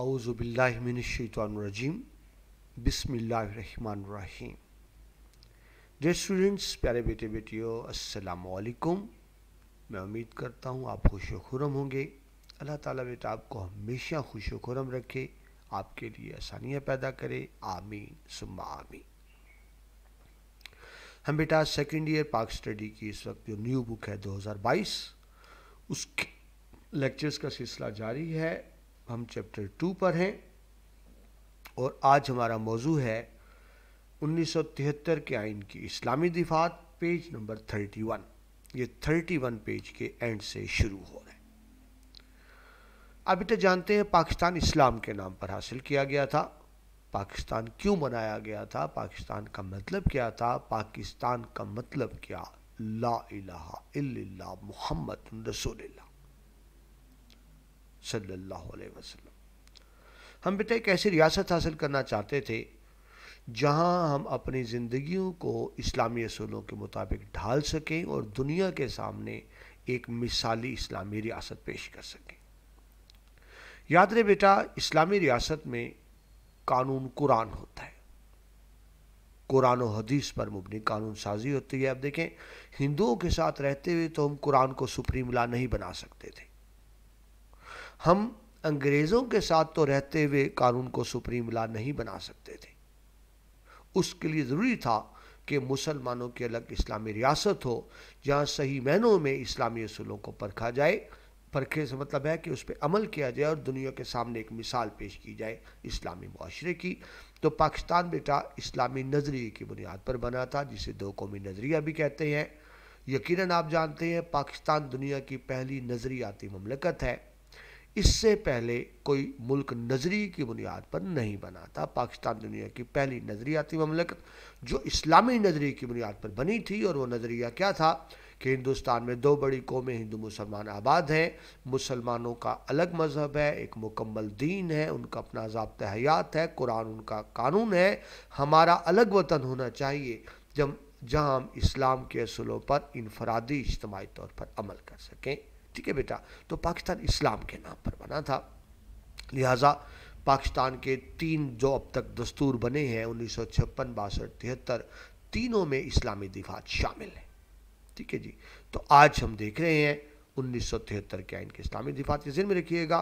आउज़बिल्लिमिनशैतरजीम बिस्मिल्लाहमानीम dear students प्यारे बेटे बेटियों अस्सलाम मैं उम्मीद करता हूँ आप खुश खुरम होंगे अल्लाह ताला बेटा आपको हमेशा खुश खुरम रखे आपके लिए आसानियाँ पैदा करे आमीन सुब आमीन हम बेटा सेकेंड ईयर पाक स्टडी की इस वक्त जो न्यू बुक है 2022 उसके लेक्चर्स का सिलसिला जारी है हम चैप्टर टू पर हैं और आज हमारा मौजू है 1973 के आइन की इस्लामी दिफात पेज नंबर 31 ये 31 पेज के एंड से शुरू हो रहे अभी तक जानते हैं पाकिस्तान इस्लाम के नाम पर हासिल किया गया था पाकिस्तान क्यों बनाया गया था पाकिस्तान का मतलब क्या था पाकिस्तान का मतलब क्या ला इलाहा इल्लल्लाह मुहम्मद सल्लल्लाहु अलैहि वसल्लम हम बेटा एक ऐसी रियासत हासिल करना चाहते थे जहां हम अपनी ज़िंदगियों को इस्लामी असूलों के मुताबिक ढाल सकें और दुनिया के सामने एक मिसाली इस्लामी रियासत पेश कर सकें याद रहे बेटा इस्लामी रियासत में कानून कुरान होता है कुरान और हदीस पर मुबनी कानून साजी होती है अब देखें हिंदुओं के साथ रहते हुए तो हम कुरान को सुप्रीम ला नहीं बना सकते थे हम अंग्रेज़ों के साथ तो रहते हुए कानून को सुप्रीम ला नहीं बना सकते थे उसके लिए ज़रूरी था कि मुसलमानों की अलग इस्लामी रियासत हो जहाँ सही मैनों में इस्लामी असूलों को परखा जाए परखे से मतलब है कि उस पर अमल किया जाए और दुनिया के सामने एक मिसाल पेश की जाए इस्लामी माशरे की तो पाकिस्तान बेटा इस्लामी नज़रिए की बुनियाद पर बना था जिसे दो कौमी नज़रिया भी कहते हैं यकीनन आप जानते हैं पाकिस्तान दुनिया की पहली नज़रियाती ममलकत है इससे पहले कोई मुल्क नजरी की बुनियाद पर नहीं बना था पाकिस्तान दुनिया की पहली नजरियाती ममलकत जो इस्लामी नजरिए की बुनियाद पर बनी थी और वो नज़रिया क्या था कि हिंदुस्तान में दो बड़ी कौमें हिंदू मुसलमान आबाद हैं मुसलमानों का अलग मज़हब है एक मुकम्मल दीन है उनका अपना जबत हयात है कुरान उनका कानून है हमारा अलग वतन होना चाहिए जब जहाँ हम इस्लाम के असूलों पर इनफरादी इज्तमी तौर पर अमल कर सकें ठीक है बेटा तो पाकिस्तान इस्लाम के नाम पर बना था लिहाजा पाकिस्तान के तीन जो अब तक दस्तूर बने हैं उन्नीस सौ छप्पन बासठ तिहत्तर तीनों में इस्लामी दिफात शामिल है ठीक है जी तो आज हम देख रहे हैं उन्नीस सौ तिहत्तर के आइन के इस्लामी दिफात जिन में रखिएगा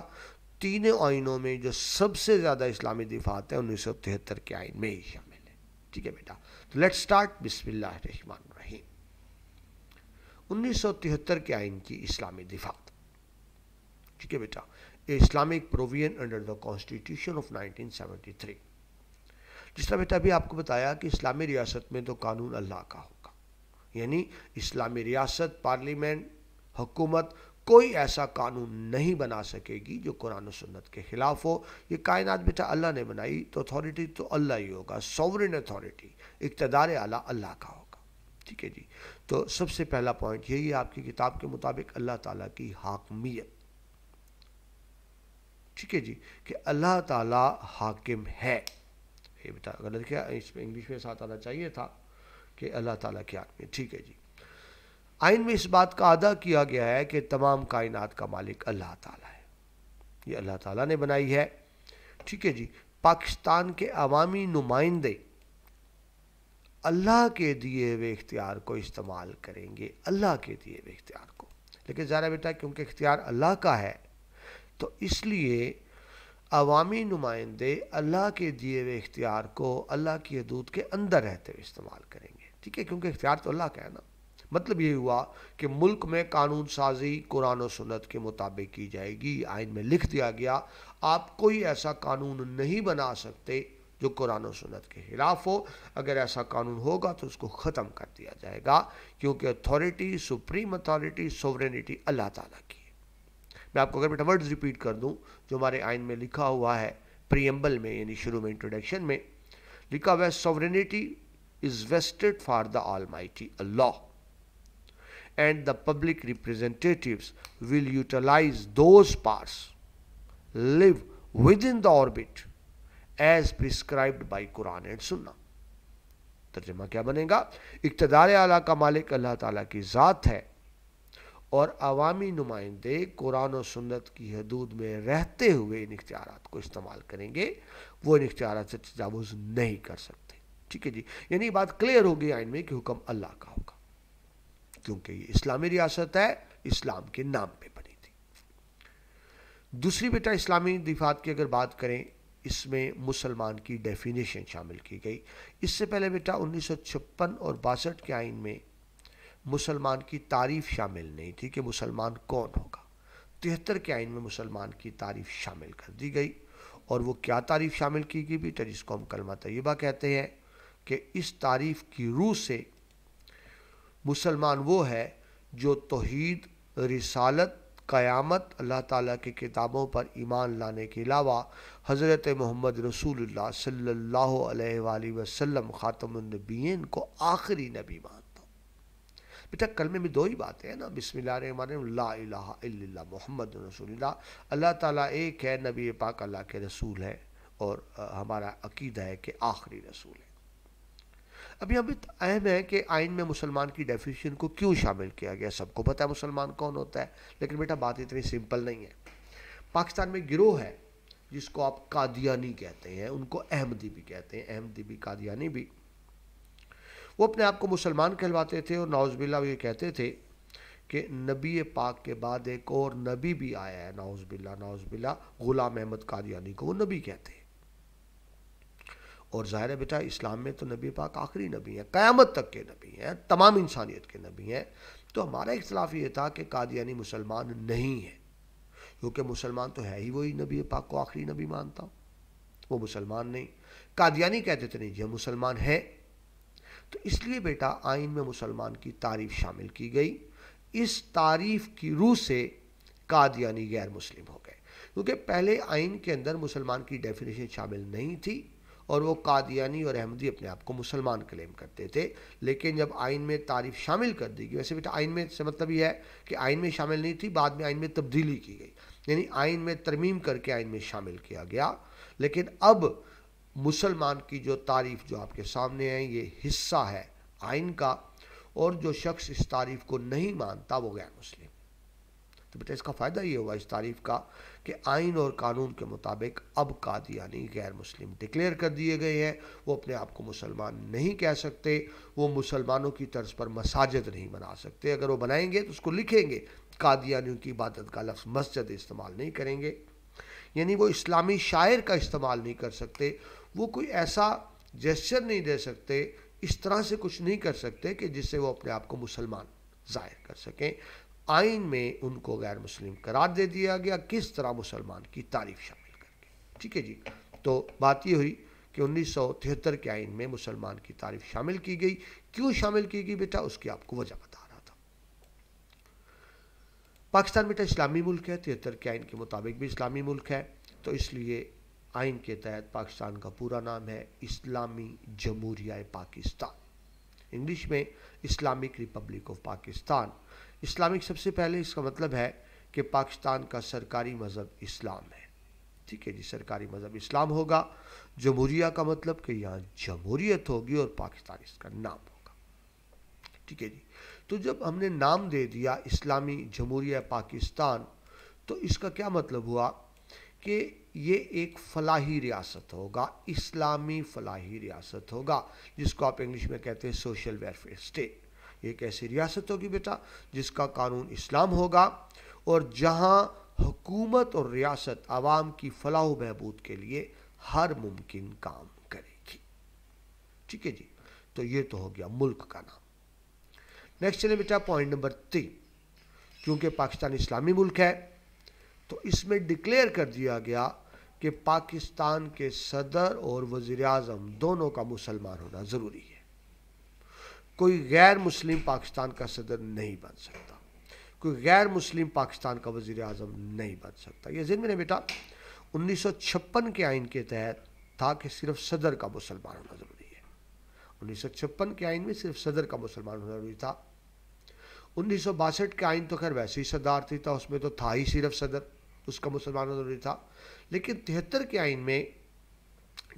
तीनों आइनों में जो सबसे ज़्यादा इस्लामी दिफात है उन्नीस सौ तिहत्तर के आइन में ही शामिल है ठीक है बेटा तो लेट स्टार्ट बिस्मिल्लाह रहीम 1973 के आइन की इस्लामी दिफात ठीक है बेटा Islamic provision under the constitution of 1973 जिस तरह बेटा अभी आपको बताया कि इस्लामी रियासत में तो कानून अल्लाह का होगा यानी इस्लामी रियासत पार्लियामेंट हुकूमत कोई ऐसा कानून नहीं बना सकेगी जो कुरान सन्नत सुन्नत के खिलाफ हो ये कायनात बेटा अल्लाह ने बनाई तो अथॉरिटी तो अल्लाह ही होगा सॉवरिन अथॉरिटी इकतदार आला अल्लाह का होगा ठीक है जी तो सबसे पहला पॉइंट यही है आपकी किताब के मुताबिक अल्लाह ताला की हाकमियत ठीक है जी कि अल्लाह ताला हाकिम है ये बता गलत क्या इसमें इंग्लिश में साथ आना चाहिए था कि अल्लाह ताला की हाकमियत ठीक है जी आइन में इस बात का अदा किया गया है कि तमाम कायनात का मालिक अल्लाह ताला है ये अल्लाह ताला ने बनाई है ठीक है जी पाकिस्तान के अवामी नुमाइंदे अल्लाह के दिए हुए इख्तियार को इस्तेमाल करेंगे अल्लाह के दिए हुए इख्तियार को लेकिन ज़रा बेटा क्योंकि इख्तियार अल्लाह का है तो इसलिए अवामी नुमाइंदे अल्लाह के दिए हुए इख्तियार को अल्लाह की हदूद के अंदर रहते हुए इस्तेमाल करेंगे ठीक है क्योंकि इख्तियार तो अल्लाह का है ना मतलब ये हुआ कि मुल्क में कानून साजी कुरान और सुन्नत के मुताबिक की जाएगी आइन में लिख दिया गया आप कोई ऐसा कानून नहीं बना सकते जो कुरान और सुनत के खिलाफ हो अगर ऐसा कानून होगा तो उसको ख़त्म कर दिया जाएगा क्योंकि अथॉरिटी सुप्रीम अथॉरिटी सोवरेनिटी अल्लाह ताला की है मैं आपको अगर बेटा वर्ड्स रिपीट कर दूं जो हमारे आइन में लिखा हुआ है प्रियम्बल में यानी शुरू में इंट्रोडक्शन में लिखा हुआ है sovereignty is vested for the almighty Allah the public public will utilise those powers live within the orbit as prescribe by Quran and Sunnah तर्जमा क्या बनेगा इकतदार आला का मालिक अल्लाह ताला की ज़ात है और अवामी नुमाइंदे कुरान और सुन्नत की हदूद में रहते हुए इन इख्तियार को इस्तेमाल करेंगे वो इन इख्तियार से तजावज़ नहीं कर सकते ठीक है जी यानी बात क्लियर होगी आइन में कि हुक्म अल्लाह का होगा क्योंकि ये इस्लामी रियासत है इस्लाम के नाम पे बनी थी दूसरी बेटा इस्लामी दिफात की अगर बात करें इसमें मुसलमान की डेफिनेशन शामिल की गई इससे पहले बेटा उन्नीस और बासठ के आइन में मुसलमान की तारीफ शामिल नहीं थी कि मुसलमान कौन होगा तिहत्तर के आइन में मुसलमान की तारीफ शामिल कर दी गई और वो क्या तारीफ शामिल की गई बेटा जिसको हम कलमा तयबा कहते हैं कि इस तारीफ की रूह से मुसलमान वो है जो तोहद रिसालत क़यामत अल्लाह ताला की किताबों पर ईमान लाने के अलावा हज़रत मोहम्मद रसूलुल्लाह सल्लल्लाहु अलैहि वसल्लम ख़ातमनबीन को आखिरी नबी मानता हूँ बेटा कलमे में दो ही बातें हैं ना बिसमिल्ल मोहम्मद रसूल अल्लाह ताला एक है नबी पाक अल्लाह के रसूल है और हमारा अकीदा है कि आखिरी रसूल है अभी अभी तो अहम है कि आइन में मुसलमान की डेफिनेशन को क्यों शामिल किया गया सबको पता है मुसलमान कौन होता है लेकिन बेटा बात इतनी सिंपल नहीं है पाकिस्तान में गिरोह है जिसको आप कादियानी कहते हैं उनको अहमदी भी कहते हैं अहमदी भी कादियानी भी वो अपने आप को मुसलमान कहलवाते थे और नाउजबिल्ला ये कहते थे कि नबी पाक के बाद एक और नबी भी आया है नाउजबिल्ला नाउजबिल्ला गुलाम अहमद कादियानी को वो नबी कहते हैं और ज़ाहिर बेटा इस्लाम में तो नबी पाक आखिरी नबी हैं क़्यामत तक के नबी हैं तमाम इंसानियत के नबी हैं तो हमारा इख्तलाफ ये था कि कादियानी मुसलमान नहीं है क्योंकि मुसलमान तो है ही वही नबी पाक को आखिरी नबी मानता हूँ वो मुसलमान नहीं कादियानी कहते थे नहीं जी मुसलमान है तो इसलिए बेटा आइन में मुसलमान की तारीफ शामिल की गई इस तारीफ की रूह से कादियानी गैर मुस्लिम हो गए क्योंकि पहले आइन के अंदर मुसलमान की डेफिनेशन शामिल नहीं थी और वो कादियानी और अहमदी अपने आप को मुसलमान क्लेम करते थे लेकिन जब आइन में तारीफ शामिल कर दी गई वैसे बेटा आइन में से मतलब ये है कि आइन में शामिल नहीं थी बाद में आइन में तब्दीली की गई यानी आइन में तरमीम करके आइन में शामिल किया गया लेकिन अब मुसलमान की जो तारीफ जो आपके सामने है ये हिस्सा है आइन का और जो शख्स इस तारीफ को नहीं मानता वो गैर मुस्लिम तो बेटा इसका फ़ायदा ये हुआ इस तारीफ का कि आइन और कानून के मुताबिक अब कादियानी गैर मुस्लिम डिक्लेयर कर दिए गए हैं वो अपने आप को मुसलमान नहीं कह सकते वो मुसलमानों की तर्ज पर मसाजिद नहीं बना सकते अगर वो बनाएंगे तो उसको लिखेंगे कादियानियों की इबादत का लफ्ज़ मस्जिद इस्तेमाल नहीं करेंगे यानी वो इस्लामी शायर का इस्तेमाल नहीं कर सकते वो कोई ऐसा जेस्चर नहीं दे सकते इस तरह से कुछ नहीं कर सकते कि जिससे वो अपने आप को मुसलमान ज़ाहिर कर सकें आइन में उनको गैर मुस्लिम करार दे दिया गया किस तरह मुसलमान की तारीफ शामिल करके ठीक है जी तो बात यह हुई कि उन्नीस सौ तिहत्तर के आइन में मुसलमान की तारीफ शामिल की गई क्यों शामिल की गई बेटा उसकी आपको वजह बता रहा था पाकिस्तान बेटा इस्लामी मुल्क है तिहत्तर के आइन के मुताबिक भी इस्लामी मुल्क है तो इसलिए आइन के तहत पाकिस्तान का पूरा नाम है इस्लामी जमहूरिया पाकिस्तान इंग्लिश में Islamic republic of Pakistan Islamic सबसे पहले इसका मतलब है कि पाकिस्तान का सरकारी मज़हब इस्लाम है ठीक है जी सरकारी मज़हब इस्लाम होगा जमहूरिया का मतलब कि यहाँ जमहूरियत होगी और पाकिस्तान इसका नाम होगा ठीक है जी तो जब हमने नाम दे दिया इस्लामी जमहूरिया पाकिस्तान तो इसका क्या मतलब हुआ कि ये एक फलाही रियासत होगा इस्लामी फलाही रियासत होगा जिसको आप इंग्लिश में कहते हैं सोशल वेलफेयर स्टेट एक ऐसी रियासत होगी बेटा जिसका कानून इस्लाम होगा और जहाँ हुकूमत और रियासत आवाम की फलाह बहबूद के लिए हर मुमकिन काम करेगी ठीक है जी तो ये तो हो गया मुल्क का नाम नेक्स्ट चले बेटा पॉइंट नंबर तीन क्योंकि पाकिस्तान इस्लामी मुल्क है तो इसमें डिक्लेयर कर दिया गया कि पाकिस्तान के सदर और वजीर अजम दोनों का मुसलमान होना ज़रूरी है कोई गैर मुस्लिम पाकिस्तान का सदर नहीं बन सकता कोई गैर मुस्लिम पाकिस्तान का वजीर अजम नहीं बन सकता यह जिन में बेटा उन्नीस सौ छप्पन के आइन के तहत था कि सिर्फ सदर का मुसलमान होना ज़रूरी है उन्नीस सौ छप्पन के आइन में सिर्फ सदर का मुसलमान होना ज़रूरी था उन्नीस सौ बासठ के आइन तो खैर वैसे ही सदारती था उसमें तो था ही सिर्फ सदर उसका मुसलमान होना ज़रूरी था लेकिन तिहत्तर के आइन में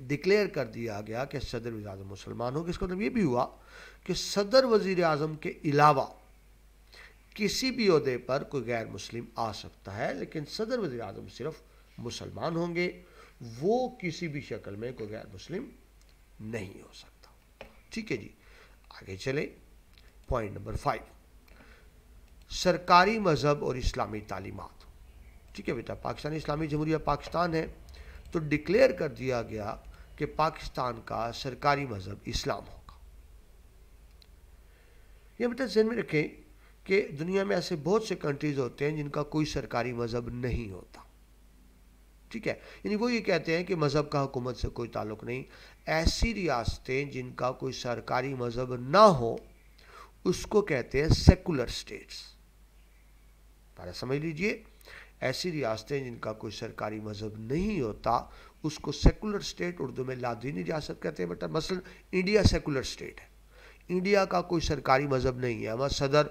डिक्लेयर कर दिया गया कि सदर वजी अजम मुसलमान होंगे इसका मतलब ये भी हुआ कि सदर वजीर अजम के अलावा किसी भी अहदे पर कोई गैर मुस्लिम आ सकता है लेकिन सदर वजी अजम सिर्फ मुसलमान होंगे वो किसी भी शक्ल में कोई गैर मुस्लिम नहीं हो सकता ठीक है जी आगे चले पॉइंट नंबर फाइव सरकारी मज़हब और इस्लामी तालीमत ठीक है बेटा पाकिस्तान इस्लामी जमहूरिया पाकिस्तान है तो डिक्लेयर कर दिया गया कि पाकिस्तान का सरकारी मज़हब इस्लाम होगा यह मतलब जहन में रखें कि दुनिया में ऐसे बहुत से कंट्रीज़ होते हैं जिनका कोई सरकारी मज़हब नहीं होता ठीक है यानी वो ये कहते हैं कि मज़हब का हुकूमत से कोई ताल्लुक नहीं ऐसी रियासतें जिनका कोई सरकारी मज़हब ना हो उसको कहते हैं सेकुलर स्टेट्स पहले समझ लीजिए ऐसी रियासतें जिनका कोई सरकारी मजहब नहीं होता उसको सेकुलर स्टेट उर्दू में लादीनी रियासत कहते हैं बट मसल इंडिया सेकुलर स्टेट है इंडिया का कोई सरकारी मजहब नहीं है हमारा सदर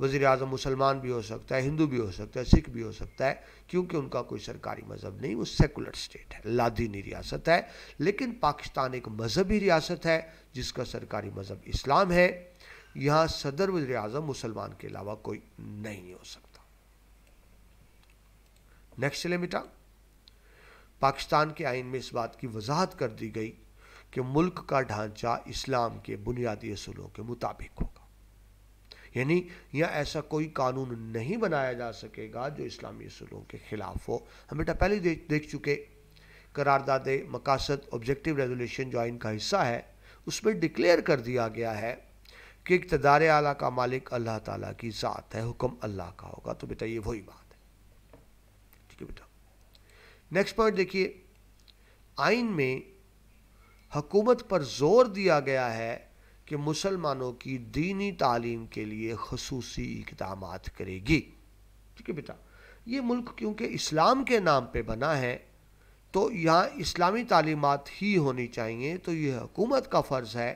वज़ी अजम मुसलमान भी हो सकता है हिंदू भी हो सकता है सिख भी हो सकता है क्योंकि उनका कोई सरकारी मजहब नहीं वो सेकुलर स्टेट है लादीनी रियासत है लेकिन पाकिस्तान एक मजहबी रियासत है जिसका सरकारी मजहब इस्लाम है यहाँ सदर वज़ी अजम मुसलमान के अलावा कोई नहीं हो सकता नेक्स्ट चले बेटा पाकिस्तान के आइन में इस बात की वजाहत कर दी गई कि मुल्क का ढांचा इस्लाम के बुनियादी असूलों के मुताबिक होगा यानी यह ऐसा कोई कानून नहीं बनाया जा सकेगा जो इस्लामी असूलों के खिलाफ हो हम बेटा पहले देख देख चुके करारदाद मकासद ऑब्जेक्टिव रेजोल्यूशन जो आइन का हिस्सा है उसमें डिक्लेयर कर दिया गया है कि इकतदार आला का मालिक अल्लाह ताला की ज़ात है हुक्म अल्लाह का होगा तो बेटा ये वही बात बेटा नेक्स्ट पॉइंट देखिए आइन में हकूमत पर जोर दिया गया है कि मुसलमानों की दीनी तालीम के लिए खसूस इकदाम करेगी ठीक है बेटा ये मुल्क क्योंकि इस्लाम के नाम पे बना है तो यहाँ इस्लामी तालीमत ही होनी चाहिए तो ये हकूमत का फ़र्ज़ है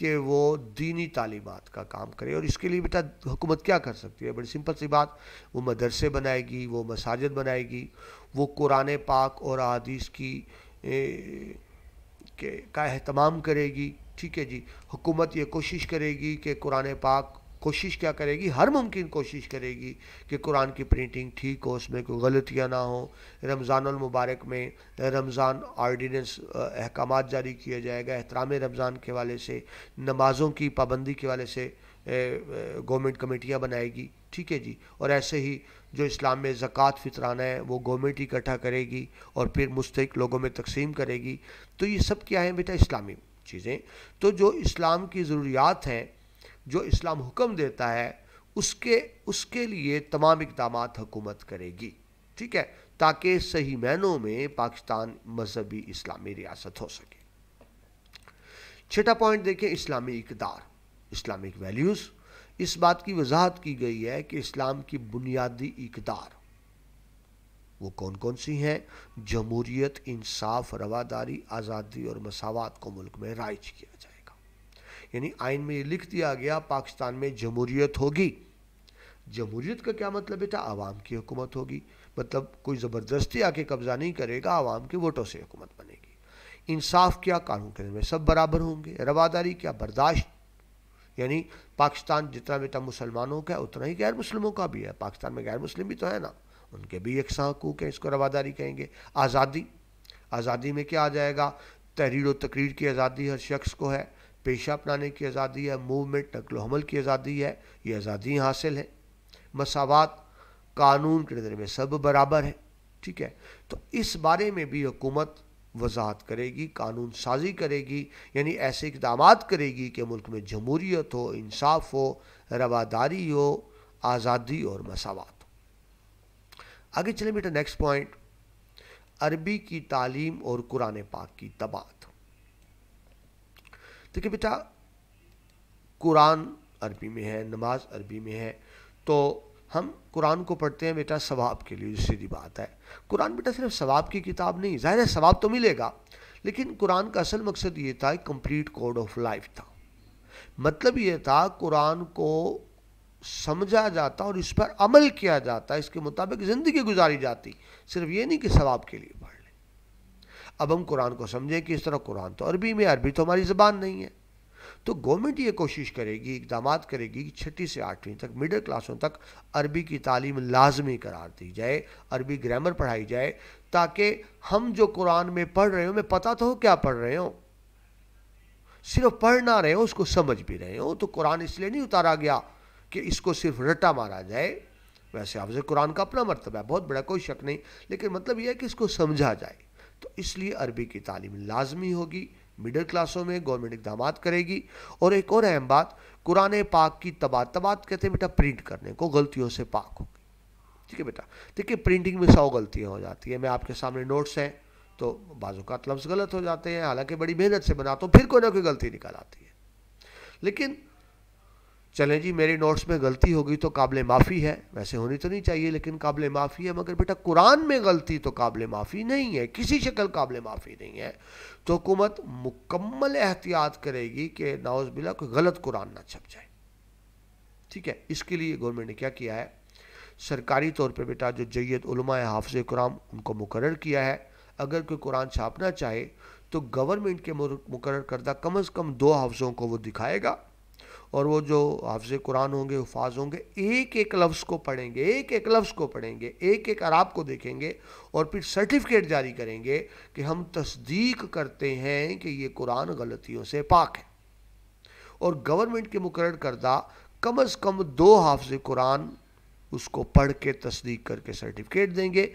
कि वो दीनी तालीमत का काम करे और इसके लिए बेटा हुकूमत क्या कर सकती है बड़ी सिंपल सी बात वो मदरसे बनाएगी वो मसाजद बनाएगी वो कुरान पाक और अदीस की ए, के का अहतमाम करेगी ठीक है जी हुकूमत ये कोशिश करेगी कि कुरान पाक कोशिश क्या करेगी हर मुमकिन कोशिश करेगी कि कुरान की प्रिंटिंग ठीक हो उसमें कोई गलतियाँ ना हो रमज़ानमबारक में रमज़ान आर्डिनेंस अहकाम जारी किया जाएगा एहतराम रमज़ान के वाले से नमाज़ों की पाबंदी के वाले से गवर्नमेंट कमेटियाँ बनाएगी ठीक है जी और ऐसे ही जो इस्लाम में ज़क़़त फितराना है वो गवर्नमेंट इकट्ठा करेगी और फिर मुस्तक लोगों में तकसीम करेगी तो ये सब क्या है बेटा इस्लामी चीज़ें तो जो इस्लाम की ज़रूरियात हैं जो इस्लाम हुक्म देता है उसके उसके लिए तमाम इकदाम हुकूमत करेगी ठीक है ताकि सही मैनों में पाकिस्तान मजहबी इस्लामी रियासत हो सके छठा पॉइंट देखें इस्लामी इकदार इस्लामिक वैल्यूज़ इस बात की वजाहत की गई है कि इस्लाम की बुनियादी इकदार वो कौन कौन सी हैं जमहूरियत इंसाफ रवादारी आज़ादी और मसावत को मुल्क में राइज किया यानी आइन में लिख दिया गया पाकिस्तान में जमहूरियत होगी जमहूरियत का क्या मतलब बेटा आवाम की हुकूमत होगी मतलब कोई ज़बरदस्ती आके कब्ज़ा नहीं करेगा आवाम के वोटों से हुकूमत बनेगी इंसाफ क्या कानून के में सब बराबर होंगे रवादारी क्या बर्दाश्त यानी पाकिस्तान जितना बेटा मुसलमानों का है उतना ही गैर मुसलमों का भी है पाकिस्तान में गैर मुस्लिम भी तो है ना उनके भी एक हकूक हैं इसको रवादारी कहेंगे आज़ादी आज़ादी में क्या आ जाएगा तहरीर व तकरीर की आज़ादी हर शख्स को है पेशा अपनाने की आज़ादी है मूवमेंट नकल हमल की आज़ादी है ये आज़ादी हासिल है मसावत कानून के नज़र में सब बराबर है ठीक है तो इस बारे में भी हुकूमत वजाहत करेगी कानून साजी करेगी यानी ऐसे इकदाम करेगी कि मुल्क में जमहूरीत हो इंसाफ हो रवादारी हो आज़ादी और मसावत हो आगे चले बेटा नेक्स्ट पॉइंट अरबी की तालीम और कुरान पाक की तबाद देखिए बेटा कुरान अरबी में है नमाज अरबी में है तो हम कुरान को पढ़ते हैं बेटा सवाब के लिए सीधी बात है कुरान बेटा सिर्फ सवाब की किताब नहीं ज़ाहिर है सवाब तो मिलेगा लेकिन कुरान का असल मकसद ये था कंप्लीट कोड ऑफ लाइफ था मतलब ये था कुरान को समझा जाता और इस पर अमल किया जाता इसके मुताबिक ज़िंदगी गुजारी जाती सिर्फ ये नहीं कि सवाब के लिए अब हम कुरान को समझें कि इस तरह कुरान तो अरबी में अरबी तो हमारी ज़बान नहीं है तो गवर्नमेंट ये कोशिश करेगी इकदाम करेगी कि छठी से आठवीं तक मिडिल क्लासों तक अरबी की तालीम लाजमी करार दी जाए अरबी ग्रामर पढ़ाई जाए ताकि हम जो कुरान में पढ़ रहे हो मैं पता तो हो क्या पढ़ रहे हो सिर्फ पढ़ ना रहे हो उसको समझ भी रहे हो तो कुरान इसलिए नहीं उतारा गया कि इसको सिर्फ रटा मारा जाए वैसे आपसे कुरान का अपना मरतबा है बहुत बड़ा कोई शक नहीं लेकिन मतलब यह है कि इसको समझा जाए तो इसलिए अरबी की तालीम लाजमी होगी मिडिल क्लासों में गवर्नमेंट इकदाम करेगी और एक और अहम बात कुरान पाक की तबात तबात कहते हैं बेटा प्रिंट करने को गलतियों से पाक होगी ठीक है बेटा देखिए प्रिंटिंग में सौ गलतियाँ हो जाती है मैं आपके सामने नोट्स हैं तो का लफ्ज़ गलत हो जाते हैं हालांकि बड़ी मेहनत से बनाता तो हूँ फिर कोई ना कोई गलती निकल आती है लेकिन चलें जी मेरे नोट्स में गलती हो गई तो काबिल माफ़ी है वैसे होनी तो नहीं चाहिए लेकिन काबिल माफ़ी है मगर बेटा कुरान में गलती तो काबिल माफ़ी नहीं है किसी शक्ल काबिल माफ़ी नहीं है तो हुकूमत मुकम्मल एहतियात करेगी कि नाउज बिला कोई गलत कुरान ना छप जाए ठीक है इसके लिए गवर्नमेंट ने क्या किया है सरकारी तौर पर बेटा जो जैद हाफ़ कुरान उनको मुकर किया है अगर कोई कुरान छापना चाहे तो गवर्नमेंट के मुकर करदा कम अज़ कम दो हाफज़ों को वो दिखाएगा और वो जो हाफ़ कुरान होंगे हफाज होंगे एक एक लफ्ज़ को पढ़ेंगे एक एक लफ्ज़ को पढ़ेंगे एक एक अराब को देखेंगे और फिर सर्टिफिकेट जारी करेंगे कि हम तस्दीक करते हैं कि ये कुरान गलतियों से पाक है और गवर्नमेंट के मुकर करदा कम अज़ कम दो हाफ़ कुरान उसको पढ़ के तस्दीक करके सर्टिफिकेट देंगे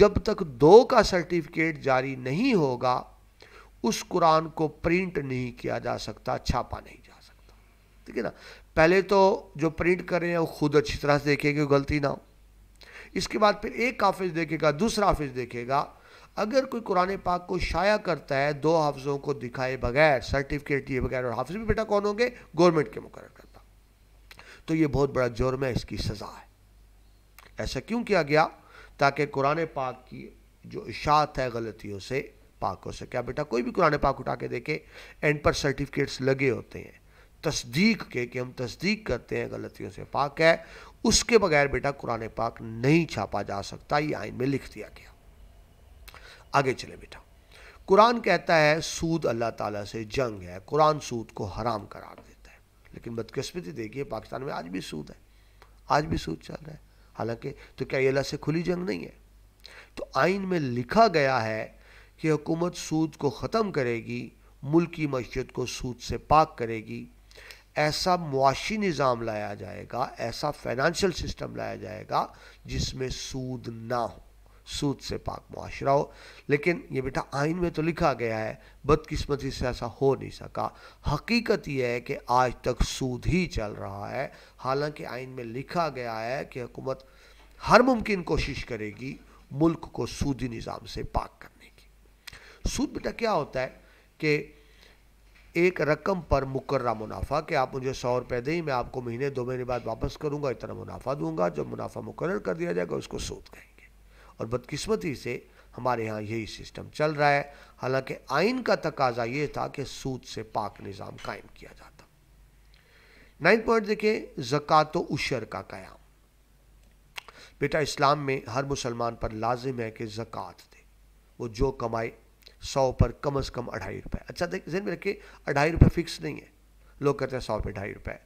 जब तक दो का सर्टिफिकेट जारी नहीं होगा उस कुरान को प्रिंट नहीं किया जा सकता छापा नहीं ठीक है ना पहले तो जो प्रिंट कर रहे हैं वो खुद अच्छी तरह से देखेंगे गलती ना हो इसके बाद फिर एक हाफिज़ देखेगा दूसरा हाफिज़ देखेगा अगर कोई कुरान पाक को शाया करता है दो हाफजों को दिखाए बगैर सर्टिफिकेट दिए बगैर और हाफिज भी बेटा कौन होंगे गवर्नमेंट के मुकर करता तो ये बहुत बड़ा जुर्म है इसकी सज़ा है ऐसा क्यों किया गया ताकि कुरान पाक की जो इशात है गलतियों से पाक हो सके बेटा कोई भी कुरान पाक उठा के देखे एंड पर सर्टिफिकेट्स लगे होते हैं तस्दीक के कि हम तस्दीक करते हैं गलतियों से पाक है उसके बगैर बेटा कुरान पाक नहीं छापा जा सकता ये आइन में लिख दिया गया आगे चले बेटा कुरान कहता है सूद अल्लाह ताला से जंग है कुरान सूद को हराम करार देता है लेकिन बदकस्मती देखिए पाकिस्तान में आज भी सूद है आज भी सूद चल रहा है हालांकि तो क्या ये अल्लाह से खुली जंग नहीं है तो आइन में लिखा गया है कि हुकूमत सूद को ख़त्म करेगी मुल्की मशीद को सूद से पाक करेगी ऐसा मुआशी निज़ाम लाया जाएगा ऐसा फाइनेंशियल सिस्टम लाया जाएगा जिसमें सूद ना हो सूद से पाक मुआरा हो लेकिन ये बेटा आइन में तो लिखा गया है बदकिस्मती से ऐसा हो नहीं सका हकीकत यह है कि आज तक सूद ही चल रहा है हालांकि आइन में लिखा गया है कि हुकूमत हर मुमकिन कोशिश करेगी मुल्क को सूदी निज़ाम से पाक करने की सूद बेटा क्या होता है कि एक रकम पर मुकर्रा मुनाफा कि आप मुझे सौ रुपये दें मैं आपको महीने दो महीने बाद वापस करूंगा इतना मुनाफा दूंगा जब मुनाफा मुकर कर दिया जाएगा उसको सूद कहेंगे और बदकिस्मती से हमारे यहाँ यही सिस्टम चल रहा है हालांकि आइन का तकाजा ये था कि सूद से पाक निज़ाम कायम किया जाता नाइन्थ पॉइंट देखें ज़क़़त उशर का क्याम बेटा इस्लाम में हर मुसलमान पर लाजिम है कि जक़ात दे वो जो कमाए सौ पर कम से कम अढ़ाई रुपए अच्छा देख जहन में रखिए अढ़ाई रुपये फिक्स नहीं है लोग कहते हैं सौ पे ढाई रुपए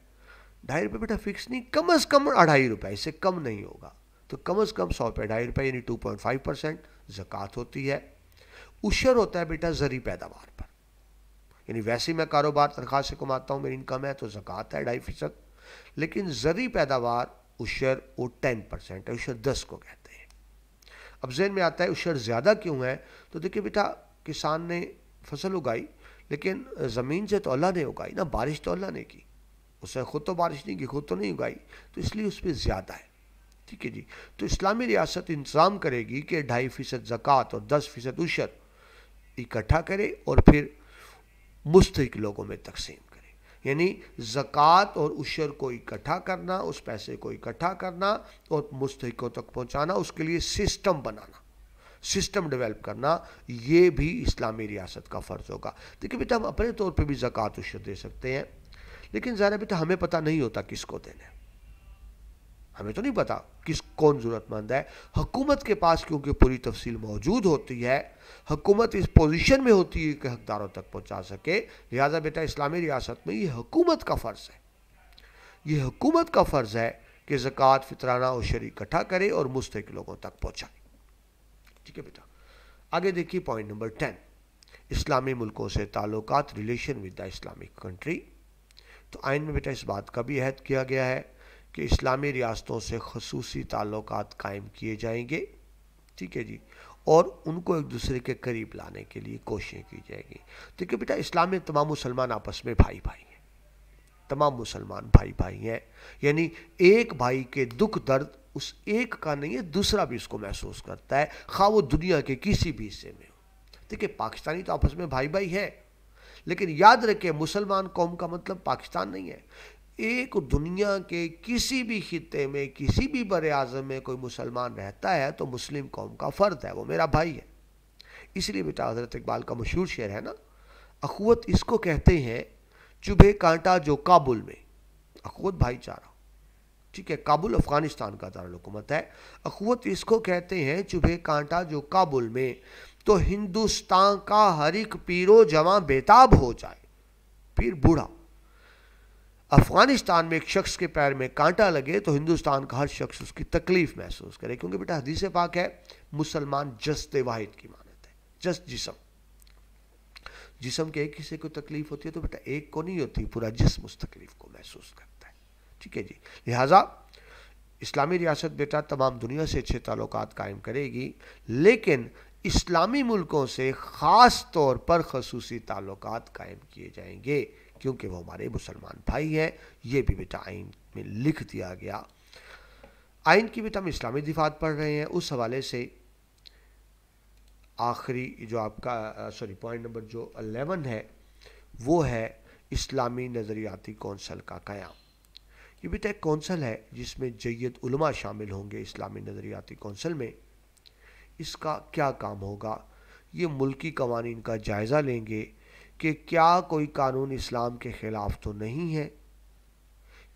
ढाई रुपये बेटा फिक्स नहीं कम से कम अढ़ाई रुपए इससे कम नहीं होगा तो कम से कम सौ पे ढाई रुपए यानी टू पॉइंट फाइव परसेंट जक़ात होती है उशर होता है बेटा ज़री पैदावार पर यानी वैसे मैं कारोबार तनख्वाह से कमाता हूँ मेरी इनकम है तो ज़क़़त है ढाई फ़ीसद लेकिन ज़री पैदावार उशर वो टेन परसेंट है उशर दस को कहते हैं अब जेन में आता है उशर ज़्यादा क्यों है तो देखिए बेटा किसान ने फसल उगाई लेकिन ज़मीन से तो अल्लाह ने उगाई ना बारिश तो अल्लाह ने की उसने ख़ुद तो बारिश नहीं की खुद तो नहीं उगाई तो इसलिए उस पर ज़्यादा है ठीक है जी तो इस्लामी रियासत इंतज़ाम करेगी कि ढाई फ़ीसद ज़क़़त और दस फ़ीसद उशर इकट्ठा करे और फिर मुस्तक लोगों में तकसीम करे यानी ज़क़़त और उशर को इकट्ठा करना उस पैसे को इकट्ठा करना और मुस्तकों तक पहुँचाना उसके लिए सिस्टम बनाना सिस्टम डेवलप करना ये भी इस्लामी रियासत का फ़र्ज़ होगा देखिए बेटा हम अपने तौर पर भी ज़क़़त उशर दे सकते हैं लेकिन ज़रा बेटा हमें पता नहीं होता किसको देना हमें तो नहीं पता किस कौन ज़रूरतमंद है हकूमत के पास क्योंकि पूरी तफसील मौजूद होती है हकूमत इस पोजीशन में होती है कि हकदारों तक पहुंचा सके लिहाजा बेटा इस्लामी रियासत में ये हकूमत का फ़र्ज़ है ये हकूमत का फ़र्ज़ है कि ज़क़़त फितराना और शरी इकट्ठा करे और मुस्तक लोगों तक पहुँचाए ठीक है बेटा आगे देखिए पॉइंट नंबर टेन इस्लामी मुल्कों से ताल्लुक relation with the Islamic country तो आइन में बेटा इस बात का भी अहद किया गया है कि इस्लामी रियासतों से खसूस ताल्लुक कायम किए जाएंगे ठीक है जी और उनको एक दूसरे के करीब लाने के लिए कोशिशें की जाएगी देखिए बेटा इस्लाम में तमाम मुसलमान आपस में भाई भाई हैं तमाम मुसलमान भाई भाई हैं यानी एक भाई के दुख दर्द उस एक का नहीं है दूसरा भी इसको महसूस करता है खा वो दुनिया के किसी भी हिस्से में देखिए पाकिस्तानी तो आपस में भाई भाई है लेकिन याद रखे मुसलमान कौम का मतलब पाकिस्तान नहीं है एक दुनिया के किसी भी खत्े में किसी भी बर अज़म में कोई मुसलमान रहता है तो मुस्लिम कौम का फ़र्द है वो मेरा भाई है इसलिए बेटा हज़रत इकबाल का मशहूर शेर है ना अखवत इसको कहते हैं चुभे कांटा जो काबुल में अखवत भाईचारा ठीक है काबुल अफ़गानिस्तान का दारकूमत है अखवत इसको कहते हैं चुभे कांटा जो काबुल में तो हिंदुस्तान का हर एक पीरो जमा बेताब हो जाए पीर बूढ़ा अफगानिस्तान में एक शख्स के पैर में कांटा लगे तो हिंदुस्तान का हर शख्स उसकी तकलीफ महसूस करे क्योंकि बेटा हदीस पाक है मुसलमान जस्ते वाहिद की मानत है जस्त जिसम जिसम के एक हिस्से को तकलीफ होती है तो बेटा एक को नहीं होती पूरा जिसम उस तकलीफ को महसूस कर ठीक है जी लिहाजा इस्लामी रियासत बेटा तमाम दुनिया से अच्छे ताल्लुक कायम करेगी लेकिन इस्लामी मुल्कों से ख़ास तौर पर खसूसी ताल्लुक कायम किए जाएंगे क्योंकि वो हमारे मुसलमान भाई हैं ये भी बेटा आइन में लिख दिया गया आइन की बेटा हम इस्लामी दिफात पढ़ रहे हैं उस हवाले से आखिरी जो आपका सॉरी पॉइंट नंबर जो अलेवन है वो है इस्लामी नज़रियाती कौंसल का क़्याम ये भी तय तो कौंसल है जिसमें जैद उलमा शामिल होंगे इस्लामी नज़रियाती कौंसल में इसका क्या काम होगा ये मुल्की कवानीन का जायज़ा लेंगे कि क्या कोई कानून इस्लाम के ख़िलाफ़ तो नहीं है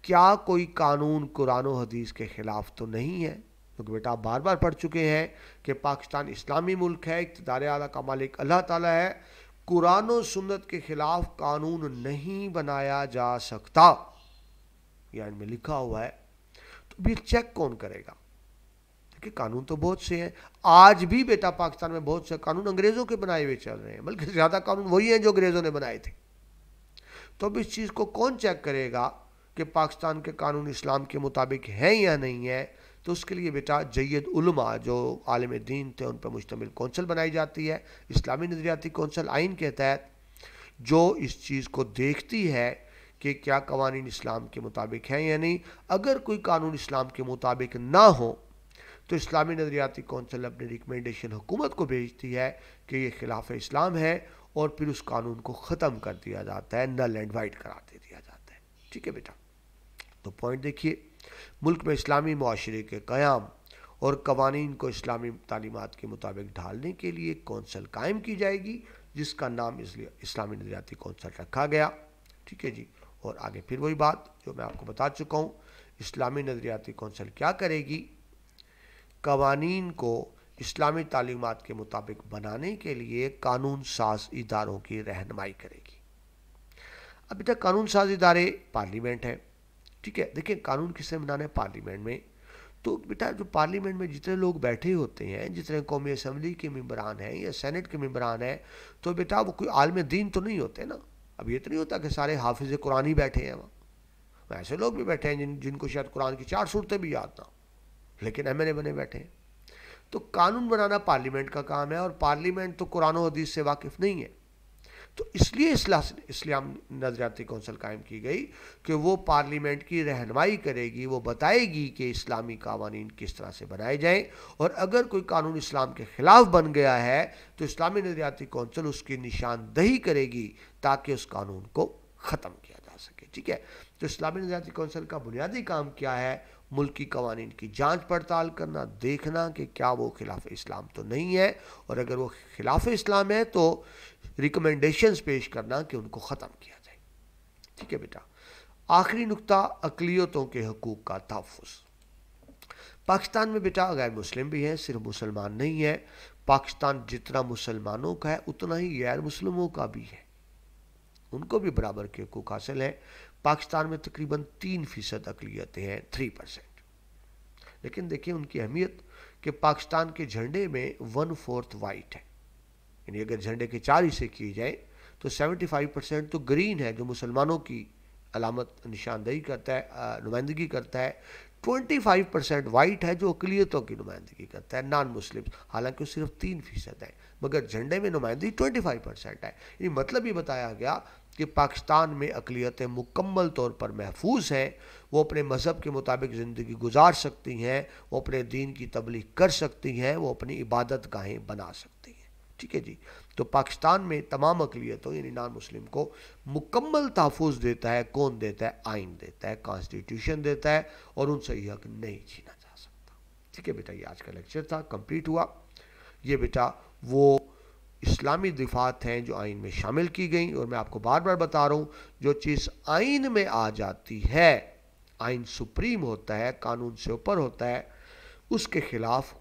क्या कोई कानून कुरान हदीस के ख़िलाफ़ तो नहीं है क्योंकि बेटा आप बार बार पढ़ चुके हैं कि पाकिस्तान इस्लामी मुल्क है इकतदार आला का मालिक अल्लाह ताला है कुरान सुन्नत के ख़िलाफ़ कानून नहीं बनाया जा सकता या इनमें लिखा हुआ है तो भी चेक कौन करेगा क्योंकि कानून तो बहुत से हैं आज भी बेटा पाकिस्तान में बहुत से कानून अंग्रेज़ों के बनाए हुए चल रहे हैं बल्कि ज़्यादा कानून वही हैं जो अंग्रेज़ों ने बनाए थे तो अब इस चीज़ को कौन चेक करेगा कि पाकिस्तान के कानून इस्लाम के मुताबिक हैं या नहीं है तो उसके लिए बेटा जैद उलमा जो आलम दीन थे उन पर मुश्तमिल कौंसल बनाई जाती है इस्लामी नजरियाती कौंसल आइन के तहत जो इस चीज़ को देखती है कि क्या कवानी इस्लाम के मुताबिक हैं या नहीं अगर कोई कानून इस्लाम के मुताबिक ना हो तो इस्लामी नजरियाती कौंसिल अपनी रिकमेंडेशन हुकूमत को भेजती है कि ये खिलाफ इस्लाम है और फिर उस कानून को ख़त्म कर दिया जाता है नल एंड वाइट करा दे दिया जाता है ठीक है बेटा तो पॉइंट देखिए मुल्क में इस्लामी माशरे के क़्याम और कवानीन को इस्लामी तालीमत के मुताबिक ढालने के लिए कौंसल कायम की जाएगी जिसका नाम इसलिए इस्लामी नजरियाती कौंसल रखा गया ठीक है जी और आगे फिर वही बात जो मैं आपको बता चुका हूँ इस्लामी नजरियाती कौंसल क्या करेगी कवानीन को इस्लामी तालीमत के मुताबिक बनाने के लिए कानून साज इदारों की रहनमाई करेगी अभी तक कानून साज इदारे पार्लियामेंट है ठीक है देखिए कानून किसने बनाना है पार्लियामेंट में तो बेटा जो पार्लियामेंट में जितने लोग बैठे होते हैं जितने कौमी असम्बली के मम्बरान हैं या सेनेट के मम्बरान हैं तो बेटा वो कोई आलम दीन तो नहीं होते ना अब ये तो नहीं होता कि सारे हाफिज कुरान ही बैठे हैं वहाँ ऐसे लोग भी बैठे हैं जिन जिनको शायद कुरान की चार सूरतें भी याद ना लेकिन एम बने बैठे हैं तो कानून बनाना पार्लियामेंट का काम है और पार्लियामेंट तो कुरान हदीस से वाकिफ़ नहीं है तो इसलिए इस्लाम नजरियाती कौंसिल कायम की गई कि वो पार्लियामेंट की रहनमाई करेगी वो बताएगी कि इस्लामी कवानी किस तरह से बनाए जाएं और अगर कोई कानून इस्लाम के ख़िलाफ़ बन गया है तो इस्लामी नजरियाती कौंसिल उसकी निशानदही करेगी ताकि उस कानून को ख़त्म किया जा सके ठीक है तो इस्लामी नजारती कौंसिल का बुनियादी काम क्या है मुल्क कवानीन की जांच पड़ताल करना देखना कि क्या वो खिलाफ इस्लाम तो नहीं है और अगर वो खिलाफ इस्लाम है तो रिकमेंडेशंस पेश करना कि उनको ख़त्म किया जाए ठीक है बेटा आखिरी नुकता अकलीतों के हकूक़ का तहफ़ पाकिस्तान में बेटा गैर मुस्लिम भी हैं सिर्फ मुसलमान नहीं है पाकिस्तान जितना मुसलमानों का है उतना ही गैर मुसलमों का भी है उनको भी बराबर के हकूक हासिल है पाकिस्तान में तकरीबन तीन फीसद अकलीतें हैं थ्री परसेंट लेकिन देखिए उनकी अहमियत कि पाकिस्तान के झंडे में वन फोर्थ वाइट है यानी अगर झंडे के चार हिस्से किए जाए तो सेवेंटी फाइव परसेंट तो ग्रीन है जो मुसलमानों की अलामत निशानदेही करता है नुमाइंदगी करता है ट्वेंटी फाइव परसेंट वाइट है जो अकलीतों की नुमाइंदगी करता है नॉन मुस्लिम हालांकि वो सिर्फ तीन फीसद है मगर झंडे में नुमाइंदगी 25 परसेंट है ये मतलब ये बताया गया कि पाकिस्तान में अकलीतें मुकम्मल तौर पर महफूज हैं वो अपने मज़हब के मुताबिक ज़िंदगी गुजार सकती हैं वो अपने दीन की तबलीग कर सकती हैं वो अपनी इबादत गाहें बना सकती हैं ठीक है जी तो पाकिस्तान में तमाम अकलीतों यानी नान मुस्लिम को मुकम्मल तहफ़ देता है कौन देता है आइन देता है कॉन्स्टिट्यूशन देता है और उनसे यह हक नहीं छीना जा सकता ठीक है बेटा ये आज का लेक्चर था कम्प्लीट हुआ ये बेटा वो इस्लामी दिफात हैं जो आइन में शामिल की गई और मैं आपको बार बार बता रहा हूँ जो चीज़ आइन में आ जाती है आइन सुप्रीम होता है कानून से ऊपर होता है उसके खिलाफ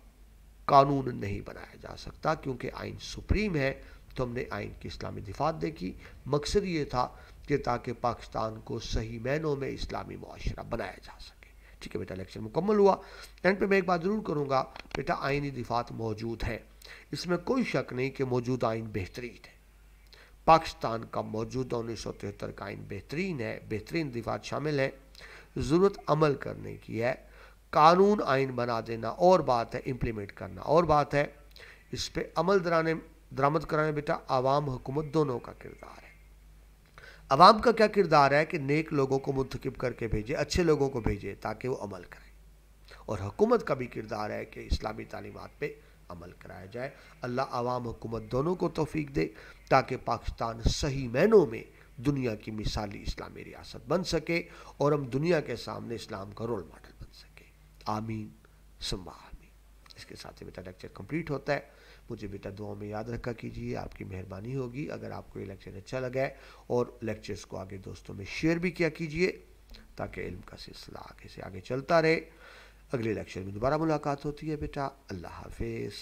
कानून नहीं बनाया जा सकता क्योंकि आइन सुप्रीम है तो हमने आइन की इस्लामी दिफात देखी मकसद ये था कि ताकि पाकिस्तान को सही मैनों में इस्लामी माशरा बनाया जा सके ठीक है बेटा लेक्चर मुकम्मल हुआ एंड पे मैं एक बात ज़रूर करूँगा बेटा आइनी दिफात मौजूद हैं इसमें कोई शक नहीं कि मौजूदा आइन बेहतरीन है पाकिस्तान का मौजूदा उन्नीस सौ तिहत्तर का आइन बेहतरीन है बेहतरीन दिफात शामिल है ज़रूरत अमल करने की है कानून आइन बना देना और बात है इम्प्लीमेंट करना और बात है इस पर अमल दराने दरामद कराने बेटा आवाम हुकूमत दोनों का किरदार है आवाम का क्या किरदार है कि नेक लोगों को मुंतखब करके भेजे अच्छे लोगों को भेजे ताकि वो अमल करें और हुकूमत का भी किरदार है कि इस्लामी तालीमत पर अमल कराया जाए अल्लाह आवाम हुकूमत दोनों को तोफीक दे ताकि पाकिस्तान सही मैनों में दुनिया की मिसाली इस्लामी रियासत बन सके और हम दुनिया के सामने इस्लाम का रोल मॉडल बन सके आमीन सुम्बा आमीन इसके साथ ही बेटा लेक्चर कंप्लीट होता है मुझे बेटा दुआओं में याद रखा कीजिए आपकी मेहरबानी होगी अगर आपको ये लेक्चर अच्छा लगा है और लेक्चर्स को आगे दोस्तों में शेयर भी किया कीजिए ताकि इल्म का सिलसिला आगे से आगे चलता रहे अगले लेक्चर में दोबारा मुलाकात होती है बेटा अल्लाह हाफिज़